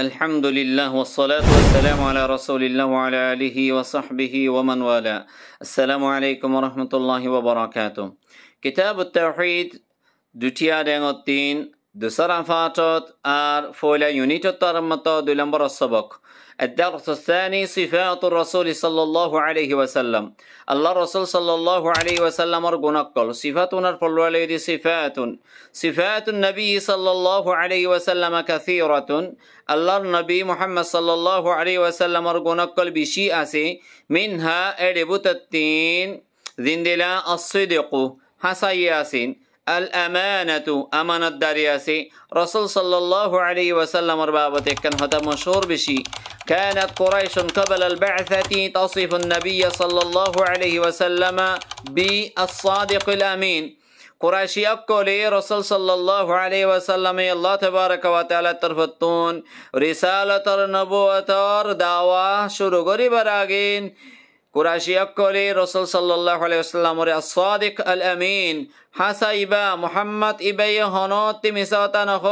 الحمد لله والصلاة والسلام على رسول الله وعلى آله وصحبه ومن والاه السلام عليكم ورحمة الله وبركاته كتاب التوحيد دوتيا دين دوسر أنفاتوت آر فولا يونيتو ترمتو دو السبق الدرس الثاني صفات الرسول صلى الله عليه وسلم الله رسول صلى الله عليه وسلم أرجو نقل صفاتنا الفلولة دي صفات صفات النبي صلى الله عليه وسلم كثيرة الله النبي محمد صلى الله عليه وسلم أرجو نقل بشيئة منها أربوت التين ذندلا الصدق حسياسين الأمانة أمانة دارياسي رسول صلى الله عليه وسلم ওয়াসাল্লামের كان هذا مشهور بشي كانت قريش قبل البعثة تصف النبي صلى الله عليه وسلم بالصادق الأمين قراشي أكولي رسول صلى الله عليه وسلم الله تبارك وتعالى ترفتون رسالة النبوة دعوة شروع غريب কুরাশিয়কলি রসুল সাল্লাহ আলাইসাল্লামরে সাদিক আল আমিন হাসাইবা মুহাম্মদ ইবাই হনত মিসাতান হ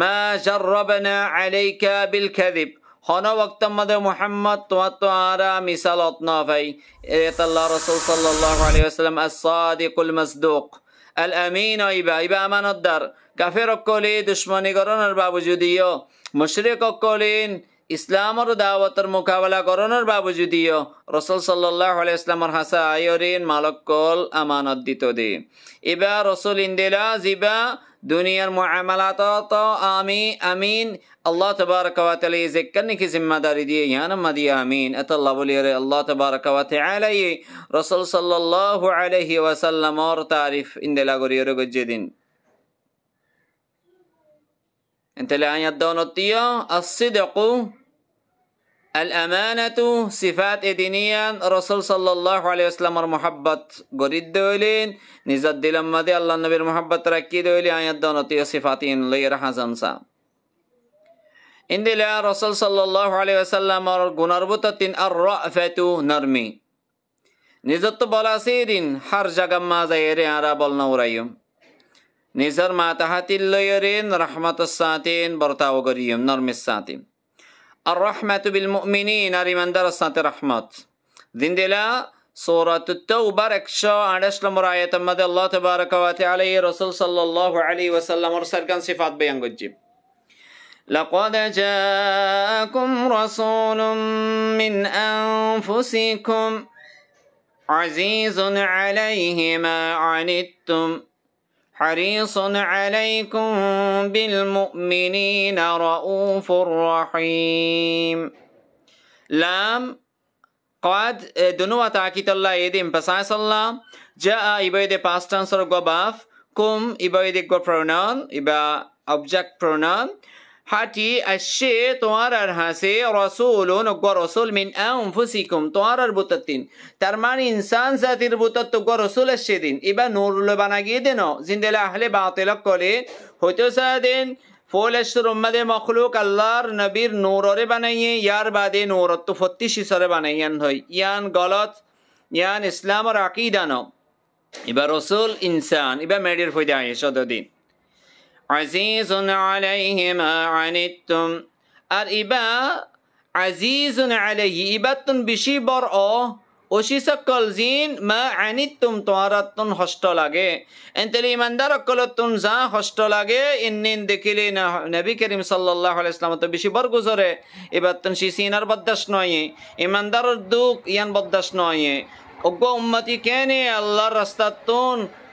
মা জাররাবনা আলাইকা বিল কাযিব হন বক্তম্মদে মোহাম্মদ তোমার তো আরা মিসালত না ভাই এতাল্লাহ রাসূল সাল্লাল্লাহু আলাইহি ওয়াসাল্লাম মসদুক আল মাসদুক আল আমিন ইবা ইবা আমানতদার কাফের অকলি দুশ্মনীকরণের বাবুজুদিও মুশরিক অকলিন ইসলামর দাওয়াতের মোকাবেলা করানোর বাবজুদিও রসল সাল্লাহ ইসলামর হাসা আয়রিন মালকল আমানত দিত দে এবার রসুল ইন্দিরা জিবা দুনিয়ার মামালাত আমি আমিন আল্লাহ তবার কওয়াতলি জেক্কার নিখি জিম্মাদারি দিয়ে ইয়ান মাদি আমিন এত আল্লাহ বলি আল্লাহ তবার কওয়াতে আলাই রসল সাল্লাহ আলহি ওয়াসাল্লামর তারিফ ইন্দেলা গরিয়র গজ্জে দিন انت اللي هيدونطيا الصدق الأمانة صفات إدينية رسول صلى الله عليه وسلم المحبة قريد دولين نزد دي لما دي الله النبي المحبة ركي دولي آية دونتي صفاتين لير حزن سا إن دي رسول صلى الله عليه وسلم قنربطة الرأفة نرمي نزد بلاسيرين حر جغم ما زيري عرب النوريم نظر ما تحت الليرين رحمة الساتين برطا وغريم نرم الساتين الرحمة بالمؤمنين لمن درست رحمة ذندلا سورة التوبة ركشا عدش لمراية مد الله تبارك وتعالى رسول صلى الله عليه وسلم ورسل كان صفات بيان قجيب لقد جاءكم رسول من أنفسكم عزيز عليه ما عنتم حريص عليكم بالمؤمنين رؤوف رحيم لام قد دنوا تاكيد الله يدي امبساس الله جاء يبيد past tense or go above كم يبيد go pronoun يبقى object pronoun হাটি আসে তোমার আর হাসে রসুল নগ্য রসুল মিন আনফুসিকুম তোমার আর বুতাত্তিন তার মানে ইনসান জাতির বুতাত্তজ্ঞ রসুল আসছে দিন এবার নুরুল বানা গিয়ে দেন জিন্দেলা আহলে বাতিলক করে হইতে সাদিন ফুল এসর উম্মাদে মখলুক আল্লাহর নবীর নূররে বানাইয়ে ইয়ার বাদে নূরত্ব ফত্তিশিসরে বানাইয়ান হই ইয়ান গলত ইয়ান ইসলাম আর আকিদানো এবার রসুল ইনসান এবার মেডির ফৈদা আয়েস দিন আজিজুন আলাইহি মা আনিতুম আর ইবা আজিজুন আলাইহি ইবাতুন বিশি বর অ ওশিসকল জিন মা আনিতুম তোমারাতুন হস্ত লাগে এন্তেলি ইমানদার তুন যা হস্ত লাগে ইন্নিন দেখিলি নবী করিম সাল্লাল্লাহু আলাইহি ইসলাম তো বেশি বর গুজরে ইবাতুন শিসিন আর বদ্দাস নয় ইমানদার দুঃখ ইয়ান বদ্দাস নয় অজ্ঞ উম্মতি কেনে আল্লাহর তুন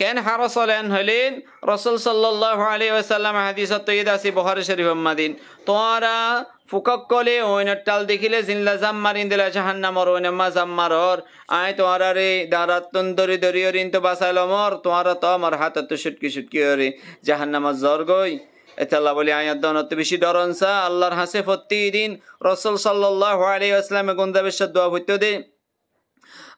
কেন হারসলেন হলেন রসুল সাল্লাহ আলী ওসাল্লাম হাদিস তৈদ আসি বহর শরীফ মাদিন তোরা কলে ওইনের টাল দেখিলে জিনলা জাম মারিন দিলা জাহান্নামর ওইনে মা জাম মারর আয় তোরা রে দাঁড়াতন দরি দরি অরিন তো বাসাইল মর তোরা তো আমার হাত তো সুটকি সুটকি অরে জাহান্নামর জ্বর গই এতাল্লা বলি আয়াত অত বেশি ডরনসা আল্লাহর হাসে দিন রসুল সাল্লাহ আলী আসলামে গুন্দাবেশ্বর দোয়া হইতে দে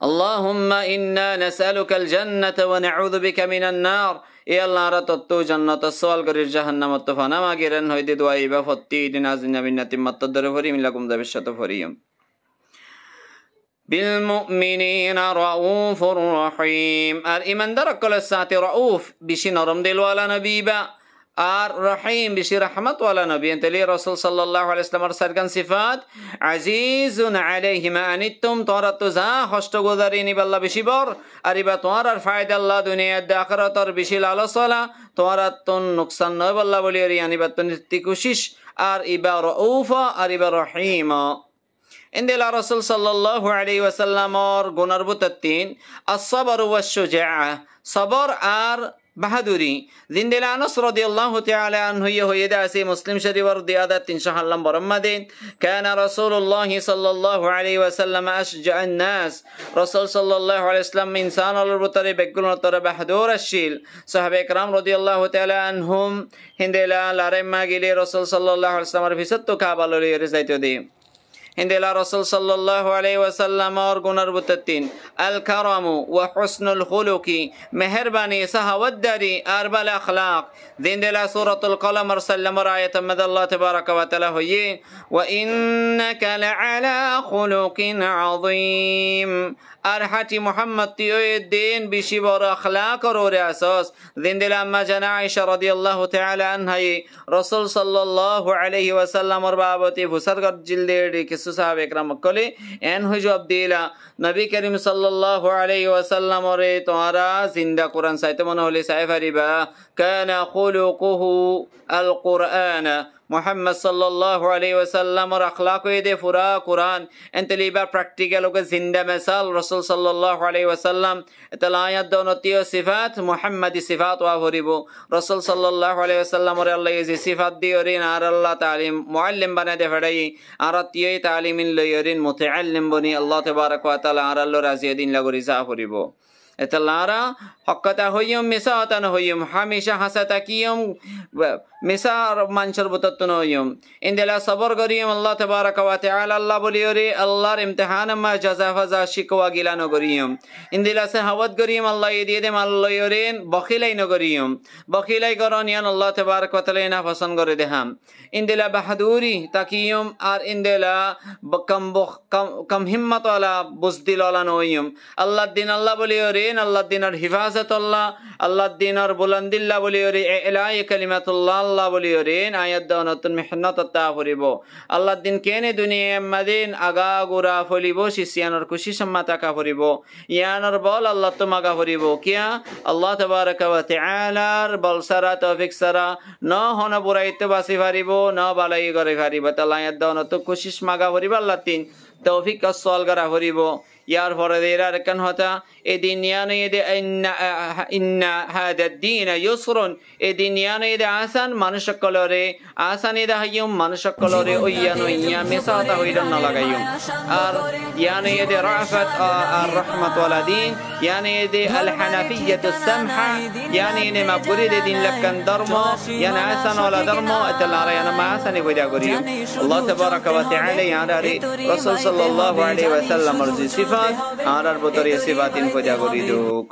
اللهم إنا نسألك الجنة ونعوذ بك من النار এ আল্লাহ রা তত্ত্ব জান্নাত সওয়াল করি জাহান্নাম তফানা মাগিরেন হইতে দোয়া ইবা ফত্তি দিন আজিন মিন্নাতি মাত্তদর ভরি মিলাকুম দাবিশত ভরিয়ম بالمؤمنين رؤوف رحيم الإيمان درك كل ساتي رؤوف بشي نرم دلوالا نبيبا আর রহিম বেশি রহমতওয়ালা নবী তাহলে রসুল সাল্লাহ আলাইসলামর সারকান সিফাত আজিজুন আলে হিমা আনিতুম তোমরা তো যা হষ্ট গোদারি নিবাল্লা বেশি বর আর ইবা তোমার আর ফায়দা আল্লাহ দুনিয়া দেখার তোর বেশি লালসলা তোমার তো নুকসান নয় বল্লা বলি আর আনিবা তো নিত্যি কুশিস আর ইবা রউফা আর ইবা রহিমা ইন্দিলা রসুল সাল্লাহ আলী ওয়াসাল্লামর গুণার্বুত তিন আসবর ওয়াসুজা সবর আর বাহাদুরি জিন্দেলা আনস হতে তাআলা আন হইয়ে আছে মুসলিম শরীফর দিয়াদা 311 বরম্মাদে কানা রাসূলুল্লাহ সাল্লাল্লাহু আলাইহি ওয়াসাল্লাম আশজাআন নাস রাসূল সাল্লাল্লাহু আলাইহি ওয়াসাল্লাম ইনসান অলর বতরে বেগুন তরে বাহাদুর আশিল সাহাবে کرام রদিয়াল্লাহু তাআলা আনহুম হিন্দেলা লারে মাগিলে রাসূল সাল্লাল্লাহু আলাইহি ওয়াসাল্লামের ভিসত তো কাবালরে যাইতে দে هندلا رسول صلى الله عليه وسلم أرغن أربطتين الكرم وحسن الخلق مهرباني سهوت وداري أربع الأخلاق ذندلا سورة القلم رسلم رآية مد الله تبارك وتعالى وإنك لعلى خلق عظيم আর হাটি মোহাম্মদ দিন বেশি বড় আখলাক রে আসস দিন দিলাম মা জানা রদি আল্লাহ তাআলা আনহাই সাল্লাহ আলহি আলাইহি ওর বাবতি ফুসারগর জিলদেড়ি কিছু সাহাবে একরাম কলে এন হুজব দিলা নবী করিম সাল্লাহ আলহি ওয়াসাল্লাম রে তোমারা জিন্দা কোরআন সাইতে মনে হলে হারিবা কেন কুহু আল কোরআন মোহাম্মদ সাল্লাহ আলী ওসাল্লামর আখলাকই দে ফুরা কোরআন এনতেলি বা প্র্যাকটিক্যাল ওকে জিন্দা মেসাল রসুল সাল্লাহ আলী ওসাল্লাম এতলায়াত নতীয় সিফাত মোহাম্মদি সিফাত ওয়া ভরিব রসুল সাল্লাহ আলী ওসাল্লামর আল্লাহ ইজি সিফাত দিয়রিন আর আল্লাহ তালিম মোয়াল্লিম বানাই দে ফেড়াই আর তিয়ই তালিমিন লইয়রিন মুতে আল্লিম বনি আল্লাহ তেবারক ওয়া তালা আর আল্লাহ রাজিয়া দিন লাগরি যা ভরিব এতলারা হকতা হইয়ম মেসাতান হইয়ম হামেশা হাসাতা কিয়ম মেসার মানসর বতত্তন হইয়ম ইন্দেলা সবর করিয়ম আল্লাহ তবারক ওয়া তাআলা আল্লাহ বলিও রে আল্লাহর ইমতিহান মা জাযা ফাজা শিকওয়া গিলানো করিয়ম ইন্দেলা সাহাবত করিয়ম আল্লাহ ই দিয়ে দেম আল্লাহ ইরে বখিলাই নগরিয়ম বখিলাই করনিয়ান আল্লাহ তবারক ওয়া তাআলা না পছন্দ করে দেহাম ইন্দেলা বাহাদুরি তাকিয়ম আর ইন্দেলা কম কম হিম্মত ওয়ালা বুজদিল ওয়ালা নইয়ম আল্লাহ দিন আল্লাহ বলিও রে দিন আল্লাহ দিনের হিফাজত আল্লাহ আল্লাহ বুলন্দিল্লা বলি ওরে এলাই আল্লাহ বলি ওরে মেহনত আল্লাহ দিন দুনিয়া আগা খুশি সম্মা তাকা ইয়ানোর বল আল্লাহ তো মাগা কিয়া আল্লাহ তবারক আলার বল সারা তফিক সারা ন হন বুড়াইতে বাসি ফারিব ন বালাই করে ফারিব নতুন খুশিস মাগা ফরিব আল্লাহ তিন তৌফিক সলগারা ফরিব يار فرديرا ركن هتا إدينيانا يدي إن إن هذا الدين يسر إدينيانا يدي آسان كلوري آسان يدي هيوم منشكلوري ويانو إيا مساطة ويدن لغيوم آر يعني يدي رعفة الرحمة ولا دين يعني يدي الحنفية السمحة يعني يدي ما بريد دين لكن درما يعني آسان ولا درمو أتلاري أنا ما آسان يقول الله تبارك وتعالى يعني رسول صلى الله عليه وسلم مرزي صفة সিফাত আর আর বতরে সিফাতিন পূজা করি দুঃখ